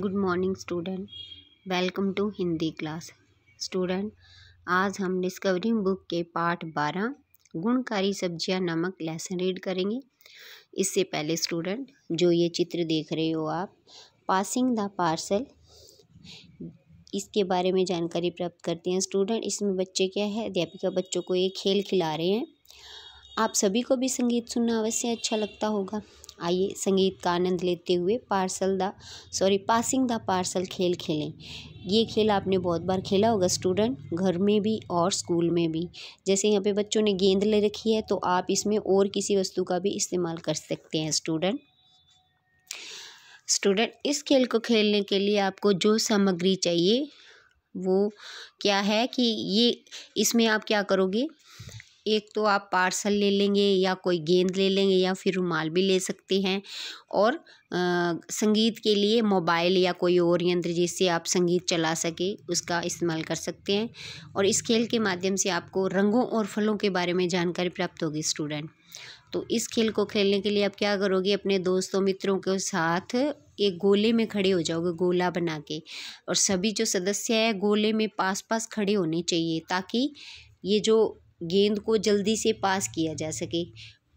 good morning student welcome to Hindi class student आज हम discovering book के पार्ट बारह गुणकारी सब्जियां नामक लेसन रीड करेंगे इससे पहले स्टूडेंट जो ये चित्र देख रहे हो आप पासिंग द पार्सल इसके बारे में जानकारी प्राप्त करते हैं स्टूडेंट इसमें बच्चे क्या है अध्यापिका बच्चों को ये खेल खिला रहे हैं आप सभी को भी संगीत सुनना अवश्य अच्छा लगता होगा आइए संगीत का आनंद लेते हुए parcel the sorry passing the parcel खेल खेलें ये खेल आपने बहुत बार खेला होगा स्टूडेंट घर में भी और स्कूल में भी जैसे यहाँ पे बच्चों ने गेंद ले रखी है तो आप इसमें और किसी वस्तु का भी इस्तेमाल कर सकते हैं स्टूडेंट स्टूडेंट इस खेल को खेलने के लिए आपको जो सामग्री चाहिए वो क्या है कि ये इसमें आप क्या करोगे एक तो आप पार्सल ले लेंगे या कोई गेंद ले लेंगे या फिर रुमाल भी ले सकते हैं और संगीत के लिए मोबाइल या कोई और यंत्र जिससे आप संगीत चला सके उसका इस्तेमाल कर सकते हैं और इस खेल के माध्यम से आपको रंगों और फलों के बारे में जानकारी प्राप्त होगी स्टूडेंट तो इस खेल को खेलने के लिए आप क्या करोगे अपने दोस्तों मित्रों के साथ एक गोले में खड़े हो जाओगे गोला बना के और सभी जो सदस्य है गोले में पास पास खड़े होने चाहिए ताकि ये जो गेंद को जल्दी से पास किया जा सके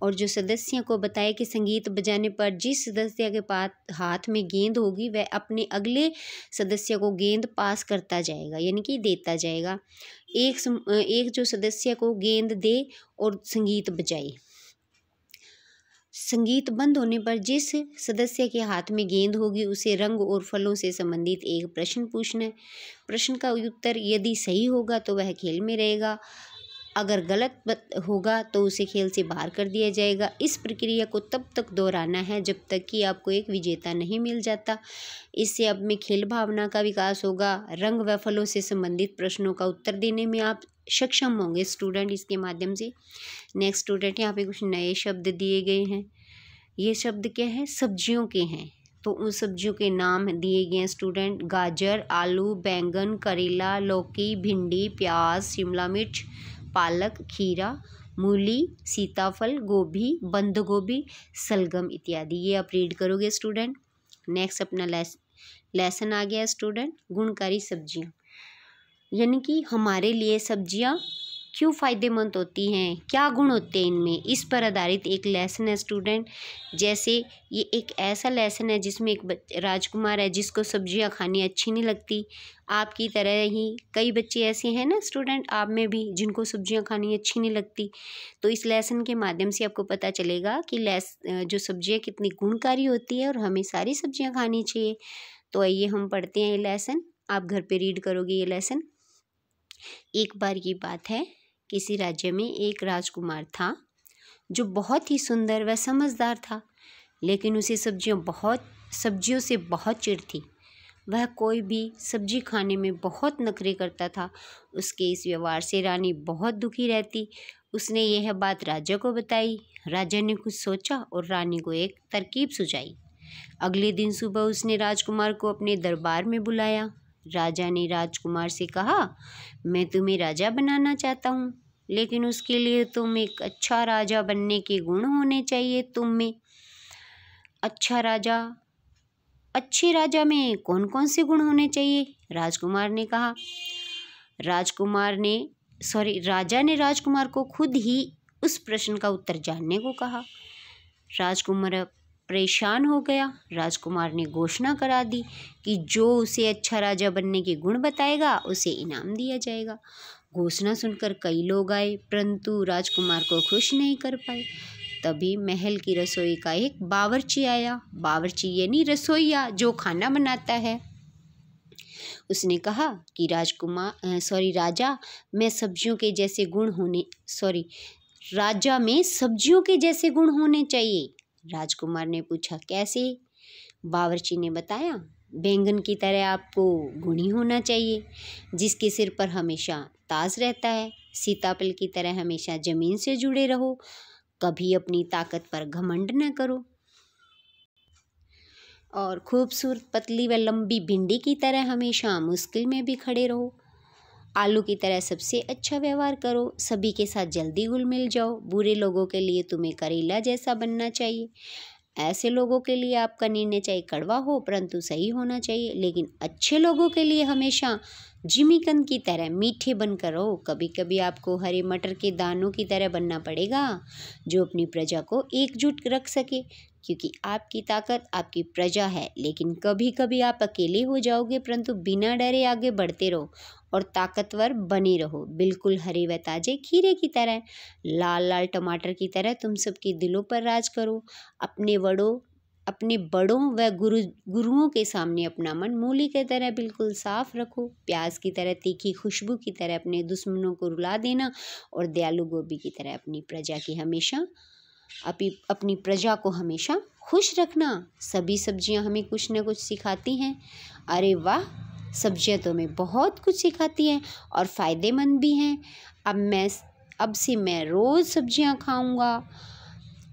और जो सदस्य को बताए कि संगीत बजाने पर जिस सदस्य के पास हाथ में गेंद होगी वह अपने अगले सदस्य को गेंद पास करता जाएगा यानी कि देता जाएगा एक सम, एक जो सदस्य को गेंद दे और संगीत बजाए संगीत बंद होने पर जिस सदस्य के हाथ में गेंद होगी उसे रंग और फलों से संबंधित एक प्रश्न पूछना है प्रश्न का उत्तर यदि सही होगा तो वह खेल में रहेगा अगर गलत होगा तो उसे खेल से बाहर कर दिया जाएगा इस प्रक्रिया को तब तक दोहराना है जब तक कि आपको एक विजेता नहीं मिल जाता इससे अब में खेल भावना का विकास होगा रंग व फलों से संबंधित प्रश्नों का उत्तर देने में आप सक्षम होंगे स्टूडेंट इसके माध्यम से नेक्स्ट स्टूडेंट यहाँ पे कुछ नए शब्द दिए गए हैं ये शब्द क्या है सब्जियों के हैं तो उन सब्जियों के नाम दिए गए हैं स्टूडेंट गाजर आलू बैंगन करेला लौकी भिंडी प्याज शिमला मिर्च पालक खीरा मूली सीताफल गोभी बंद गोभी सलगम इत्यादि ये आप रीड करोगे स्टूडेंट नेक्स्ट अपना लेस लेसन आ गया स्टूडेंट गुणकारी सब्जियाँ यानी कि हमारे लिए सब्जियाँ क्यों फ़ायदेमंद होती हैं क्या गुण होते हैं इनमें इस पर आधारित एक लेसन है स्टूडेंट जैसे ये एक ऐसा लेसन है जिसमें एक राजकुमार है जिसको सब्जियां खानी अच्छी नहीं लगती आपकी तरह ही कई बच्चे ऐसे हैं ना स्टूडेंट आप में भी जिनको सब्जियां खानी अच्छी नहीं लगती तो इस लेसन के माध्यम से आपको पता चलेगा कि लेस जो सब्जियाँ कितनी गुणकारी होती है और हमें सारी सब्ज़ियाँ खानी चाहिए तो आइए हम पढ़ते हैं ये लेसन आप घर पर रीड करोगे ये लेसन एक बार की बात है किसी राज्य में एक राजकुमार था जो बहुत ही सुंदर व समझदार था लेकिन उसे सब्जियों बहुत सब्जियों से बहुत चिर थी वह कोई भी सब्जी खाने में बहुत नखरे करता था उसके इस व्यवहार से रानी बहुत दुखी रहती उसने यह बात राजा को बताई राजा ने कुछ सोचा और रानी को एक तरकीब सुझाई अगले दिन सुबह उसने राजकुमार को अपने दरबार में बुलाया राजा ने राजकुमार से कहा मैं तुम्हें राजा बनाना चाहता हूँ लेकिन उसके लिए तुम एक अच्छा राजा बनने के गुण होने चाहिए तुम में अच्छा राजा अच्छे राजा में कौन कौन से गुण होने चाहिए राजकुमार ने कहा राजकुमार ने सॉरी राजा ने राजकुमार को खुद ही उस प्रश्न का उत्तर जानने को कहा राजकुमार परेशान हो गया राजकुमार ने घोषणा करा दी कि जो उसे अच्छा राजा बनने के गुण बताएगा उसे इनाम दिया जाएगा घोषणा सुनकर कई लोग आए परंतु राजकुमार को खुश नहीं कर पाए तभी महल की रसोई का एक बावरची आया बावरची यानी रसोईया जो खाना बनाता है उसने कहा कि राजकुमार सॉरी राजा मैं सब्जियों के जैसे गुण होने सॉरी राजा में सब्जियों के जैसे गुण होने चाहिए राजकुमार ने पूछा कैसे बावरची ने बताया बैंगन की तरह आपको गुणी होना चाहिए जिसके सिर पर हमेशा ताज रहता है सीतापल की तरह हमेशा ज़मीन से जुड़े रहो कभी अपनी ताकत पर घमंड न करो और खूबसूरत पतली व लंबी भिंडी की तरह हमेशा मुश्किल में भी खड़े रहो आलू की तरह सबसे अच्छा व्यवहार करो सभी के साथ जल्दी घुल मिल जाओ बुरे लोगों के लिए तुम्हें करेला जैसा बनना चाहिए ऐसे लोगों के लिए आपका निर्णय चाहे कड़वा हो परंतु सही होना चाहिए लेकिन अच्छे लोगों के लिए हमेशा जिमीकंद की तरह मीठे बनकर रहो कभी कभी आपको हरे मटर के दानों की तरह बनना पड़ेगा जो अपनी प्रजा को एकजुट रख सके क्योंकि आपकी ताकत आपकी प्रजा है लेकिन कभी कभी आप अकेले हो जाओगे परंतु बिना डरे आगे बढ़ते रहो और ताकतवर बने रहो बिल्कुल हरे व ताजे खीरे की तरह लाल लाल टमाटर की तरह तुम सबके दिलों पर राज करो अपने बड़ों अपने बड़ों व गुरु गुरुओं के सामने अपना मन मूली की तरह बिल्कुल साफ रखो प्याज की तरह तीखी खुशबू की तरह अपने दुश्मनों को रुला देना और दयालु गोभी की तरह अपनी प्रजा की हमेशा अपनी अपनी प्रजा को हमेशा खुश रखना सभी सब्जियां हमें कुछ ना कुछ सिखाती हैं अरे वाह सब्जियां तो हमें बहुत कुछ सिखाती हैं और फ़ायदेमंद भी हैं अब मैं अब से मैं रोज़ सब्जियां खाऊंगा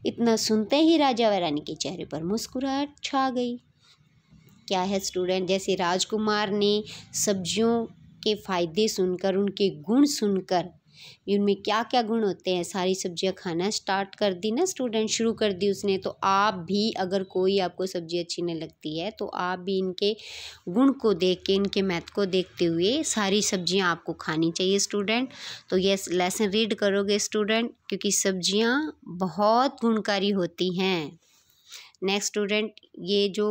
इतना सुनते ही राजा व रानी के चेहरे पर मुस्कुराहट छा गई क्या है स्टूडेंट जैसे राजकुमार ने सब्जियों के फायदे सुनकर उनके गुण सुनकर इनमें क्या क्या गुण होते हैं सारी सब्जियां खाना स्टार्ट कर दी ना स्टूडेंट शुरू कर दी उसने तो आप भी अगर कोई आपको सब्जी अच्छी नहीं लगती है तो आप भी इनके गुण को देख के इनके मैथ को देखते हुए सारी सब्जियां आपको खानी चाहिए स्टूडेंट तो ये लेसन रीड करोगे स्टूडेंट क्योंकि सब्जियाँ बहुत गुणकारी होती हैं नेक्स्ट स्टूडेंट ये जो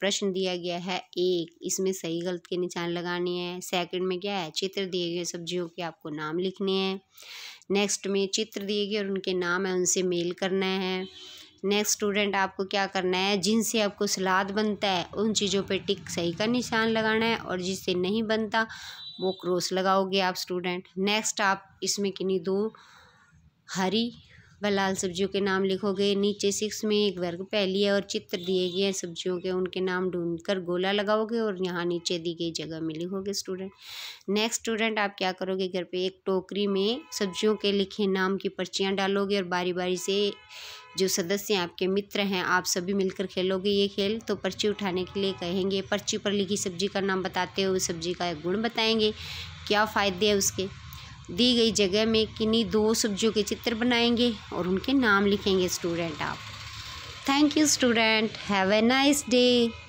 प्रश्न दिया गया है एक इसमें सही गलत के निशान लगाने हैं सेकंड में क्या है चित्र दिए गए सब्जियों के आपको नाम लिखने हैं नेक्स्ट में चित्र दिए गए और उनके नाम है उनसे मेल करना है नेक्स्ट स्टूडेंट आपको क्या करना है जिनसे आपको सलाद बनता है उन चीज़ों पे टिक सही का निशान लगाना है और जिससे नहीं बनता वो क्रॉस लगाओगे आप स्टूडेंट नेक्स्ट आप इसमें किन्हीं दो हरी व लाल सब्जियों के नाम लिखोगे नीचे सिक्स में एक वर्ग पहली है और चित्र दिए गए हैं सब्जियों के उनके नाम ढूंढकर गोला लगाओगे और यहाँ नीचे दी गई जगह में लिखोगे स्टूडेंट नेक्स्ट स्टूडेंट आप क्या करोगे घर पे एक टोकरी में सब्जियों के लिखे नाम की पर्चियाँ डालोगे और बारी बारी से जो सदस्य आपके मित्र हैं आप सभी मिलकर खेलोगे ये खेल तो पर्ची उठाने के लिए कहेंगे पर्ची पर लिखी सब्जी का नाम बताते हुए सब्जी का एक गुण बताएंगे क्या फ़ायदे है उसके दी गई जगह में किन्हीं दो सब्जियों के चित्र बनाएंगे और उनके नाम लिखेंगे स्टूडेंट आप thank you student have a nice day